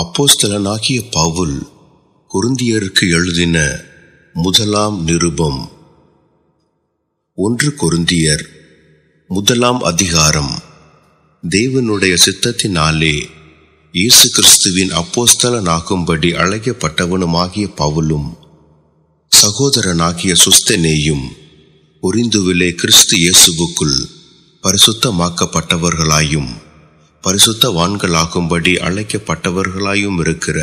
அப்போஸ்தலனாகிய பவுல் குருந்தியருக்கு எழுதின முதலாம் நிருபம் ஒன்று குருந்தியர் முதலாம் அதிகாரம் தேவனுடைய சித்தத்தினாலே இயேசு கிறிஸ்துவின் அப்போஸ்தலனாகும்படி ஆகிய பவுலும் சகோதரனாகிய சுஸ்தனேயும் ஒரிந்துவிலே கிறிஸ்து இயேசுவுக்குள் பரிசுத்தமாக்கப்பட்டவர்களாயும் பரிசுத்தவான்களாகும்படி அழைக்கப்பட்டவர்களாயும் இருக்கிற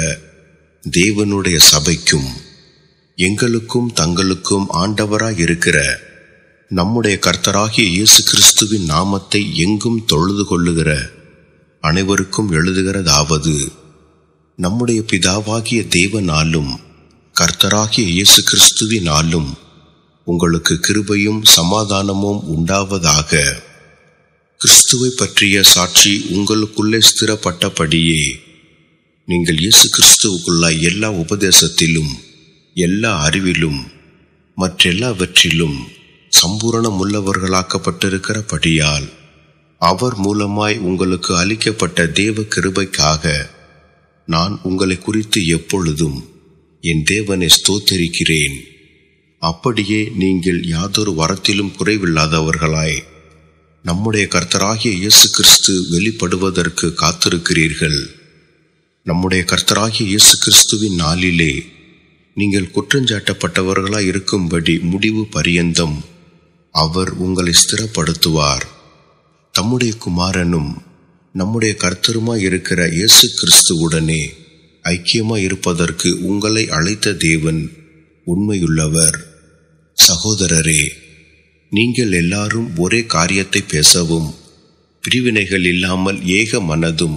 தேவனுடைய சபைக்கும் எங்களுக்கும் தங்களுக்கும் ஆண்டவராய் இருக்கிற நம்முடைய கர்த்தராகிய இயேசு கிறிஸ்துவின் நாமத்தை எங்கும் தொழுது கொள்ளுகிற அனைவருக்கும் எழுதுகிறதாவது நம்முடைய பிதாவாகிய தேவனாலும் கர்த்தராகிய இயேசு கிறிஸ்துவினாலும் உங்களுக்கு கிருபையும் சமாதானமும் உண்டாவதாக கிறிஸ்துவை பற்றிய சாட்சி உங்களுக்குள்ளே ஸ்திரப்பட்டபடியே நீங்கள் இயேசு கிறிஸ்துவுக்குள்ள எல்லா உபதேசத்திலும் எல்லா அறிவிலும் மற்றெல்லாவற்றிலும் சம்பூரணம் உள்ளவர்களாக்கப்பட்டிருக்கிறபடியால் அவர் மூலமாய் உங்களுக்கு அளிக்கப்பட்ட தேவ கிருபைக்காக நான் உங்களை குறித்து எப்பொழுதும் என் தேவனை ஸ்தோத்தரிக்கிறேன் அப்படியே நீங்கள் யாதொரு வரத்திலும் குறைவில்லாதவர்களாய் நம்முடைய கர்த்தராகிய இயேசு கிறிஸ்து வெளிப்படுவதற்கு காத்திருக்கிறீர்கள் நம்முடைய கர்த்தராகிய இயேசு கிறிஸ்துவின் நாளிலே நீங்கள் குற்றஞ்சாட்டப்பட்டவர்களாய் இருக்கும்படி முடிவு பரியந்தம் அவர் உங்களை ஸ்திரப்படுத்துவார் தம்முடைய குமாரனும் நம்முடைய கர்த்தருமாய் இருக்கிற இயேசு கிறிஸ்துவுடனே ஐக்கியமாய் இருப்பதற்கு உங்களை அழைத்த தேவன் உண்மையுள்ளவர் சகோதரரே நீங்கள் எல்லாரும் ஒரே காரியத்தை பேசவும் பிரிவினைகள் இல்லாமல் ஏக மனதும்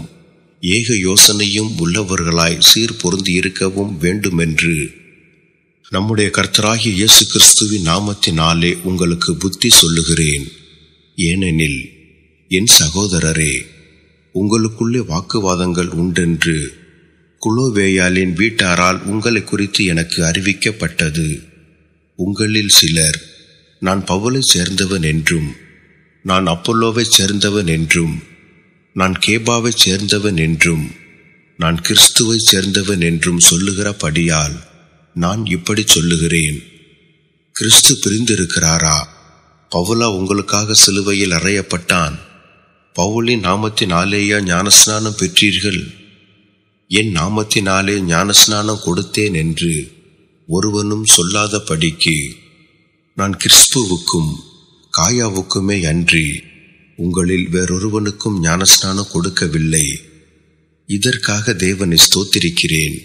ஏக யோசனையும் உள்ளவர்களாய் சீர் பொருந்தி இருக்கவும் வேண்டுமென்று நம்முடைய கர்த்தராகிய இயேசு கிறிஸ்துவின் நாமத்தினாலே உங்களுக்கு புத்தி சொல்லுகிறேன் ஏனெனில் என் சகோதரரே உங்களுக்குள்ளே வாக்குவாதங்கள் உண்டென்று குலோவேயாலின் வீட்டாரால் உங்களை குறித்து எனக்கு அறிவிக்கப்பட்டது உங்களில் சிலர் நான் பவுலை சேர்ந்தவன் என்றும் நான் அப்பல்லோவை சேர்ந்தவன் என்றும் நான் கேபாவைச் சேர்ந்தவன் என்றும் நான் கிறிஸ்துவைச் சேர்ந்தவன் என்றும் சொல்லுகிறபடியால் நான் இப்படி சொல்லுகிறேன் கிறிஸ்து பிரிந்திருக்கிறாரா பவுலா உங்களுக்காக சிலுவையில் அறையப்பட்டான் பவுலின் நாமத்தினாலேயா ஞானஸ்நானம் பெற்றீர்கள் என் நாமத்தினாலே ஞானஸ்நானம் கொடுத்தேன் என்று ஒருவனும் சொல்லாதபடிக்கு நான் கிறிஸ்துவுக்கும் காயாவுக்குமே அன்றி உங்களில் வேறொருவனுக்கும் ஞானஸ்நானம் கொடுக்கவில்லை இதற்காக தேவனை ஸ்தோத்திருக்கிறேன்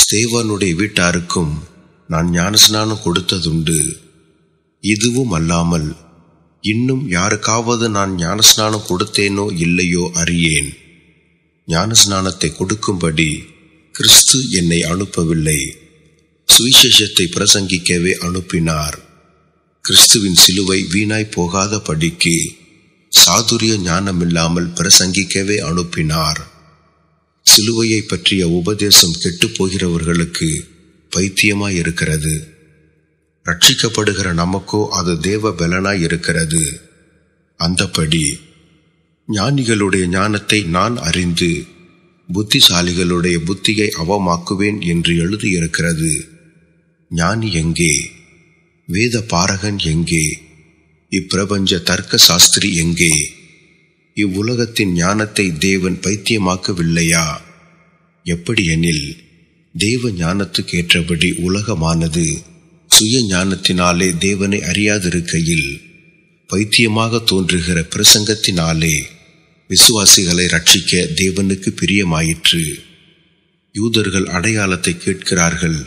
ஸ்தேவனுடைய வீட்டாருக்கும் நான் ஞானஸ்நானம் கொடுத்ததுண்டு இதுவும் அல்லாமல் இன்னும் யாருக்காவது நான் ஞானஸ்நானம் கொடுத்தேனோ இல்லையோ அறியேன் ஞானஸ்நானத்தை கொடுக்கும்படி கிறிஸ்து என்னை அனுப்பவில்லை சுவிசேஷத்தை பிரசங்கிக்கவே அனுப்பினார் கிறிஸ்துவின் சிலுவை வீணாய் போகாத படிக்கு சாதுரிய ஞானமில்லாமல் பிரசங்கிக்கவே அனுப்பினார் சிலுவையை பற்றிய உபதேசம் கெட்டுப்போகிறவர்களுக்கு பைத்தியமாய் இருக்கிறது ரட்சிக்கப்படுகிற நமக்கோ அது தேவ பலனாய் இருக்கிறது அந்தபடி ஞானிகளுடைய ஞானத்தை நான் அறிந்து புத்திசாலிகளுடைய புத்தியை அவமாக்குவேன் என்று எழுதியிருக்கிறது ஞானி எங்கே வேத பாரகன் எங்கே இப்பிரபஞ்ச தர்க்க சாஸ்திரி எங்கே இவ்வுலகத்தின் ஞானத்தை தேவன் பைத்தியமாக்கவில்லையா எப்படி எனில் தேவ ஞானத்துக்கேற்றபடி உலகமானது சுய ஞானத்தினாலே தேவனை அறியாதிருக்கையில் பைத்தியமாக தோன்றுகிற பிரசங்கத்தினாலே விசுவாசிகளை ரட்சிக்க தேவனுக்கு பிரியமாயிற்று யூதர்கள் அடையாளத்தை கேட்கிறார்கள்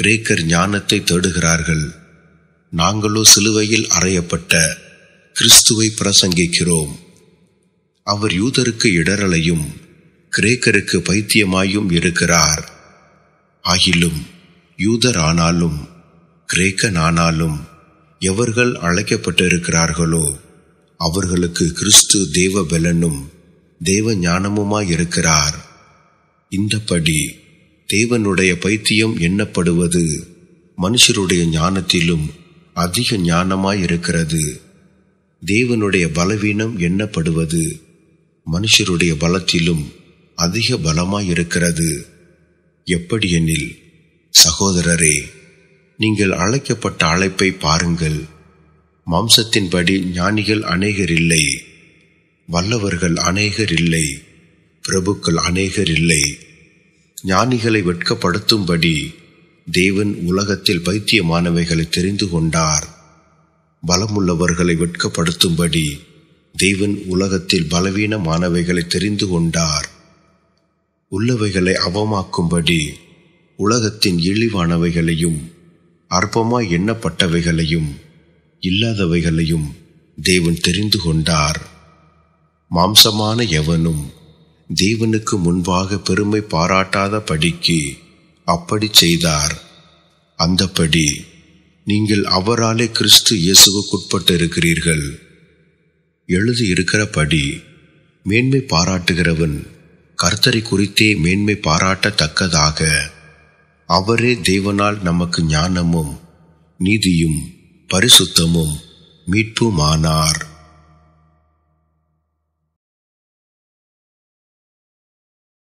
கிரேக்கர் ஞானத்தை தேடுகிறார்கள் நாங்களோ சிலுவையில் அறையப்பட்ட கிறிஸ்துவை பிரசங்கிக்கிறோம் அவர் யூதருக்கு இடரலையும் கிரேக்கருக்கு பைத்தியமாயும் இருக்கிறார் ஆகிலும் யூதர் ஆனாலும் கிரேக்கன் ஆனாலும் எவர்கள் அழைக்கப்பட்டிருக்கிறார்களோ அவர்களுக்கு கிறிஸ்து தேவ பலனும் தேவ ஞானமுமாயிருக்கிறார் இந்தபடி தேவனுடைய பைத்தியம் எண்ணப்படுவது மனுஷருடைய ஞானத்திலும் அதிக ஞானமாயிருக்கிறது தேவனுடைய பலவீனம் எண்ணப்படுவது மனுஷருடைய பலத்திலும் அதிக பலமாயிருக்கிறது எப்படியெனில் சகோதரரே நீங்கள் அழைக்கப்பட்ட அழைப்பை பாருங்கள் மாம்சத்தின்படி ஞானிகள் அநேகர் இல்லை வல்லவர்கள் அநேகர் இல்லை பிரபுக்கள் அநேகர் இல்லை ஞானிகளை வெட்கப்படுத்தும்படி தேவன் உலகத்தில் பைத்தியமானவைகளை தெரிந்து கொண்டார் பலமுள்ளவர்களை வெட்கப்படுத்தும்படி தேவன் உலகத்தில் பலவீனமானவைகளை தெரிந்து கொண்டார் உள்ளவைகளை அவமாக்கும்படி உலகத்தின் இழிவானவைகளையும் அற்பமாய் எண்ணப்பட்டவைகளையும் இல்லாதவைகளையும் தேவன் தெரிந்து கொண்டார் மாம்சமான எவனும் தேவனுக்கு முன்பாக பெருமை பாராட்டாத படிக்கு அப்படி செய்தார் அந்தபடி நீங்கள் அவராலே கிறிஸ்து இயேசுவுக்குட்பட்டு இருக்கிறீர்கள் எழுதியிருக்கிறபடி மேன்மை பாராட்டுகிறவன் கர்த்தரை குறித்தே மேன்மை பாராட்டத்தக்கதாக அவரே தேவனால் நமக்கு ஞானமும் நீதியும் பரிசுத்தமும் மீட்புமானார்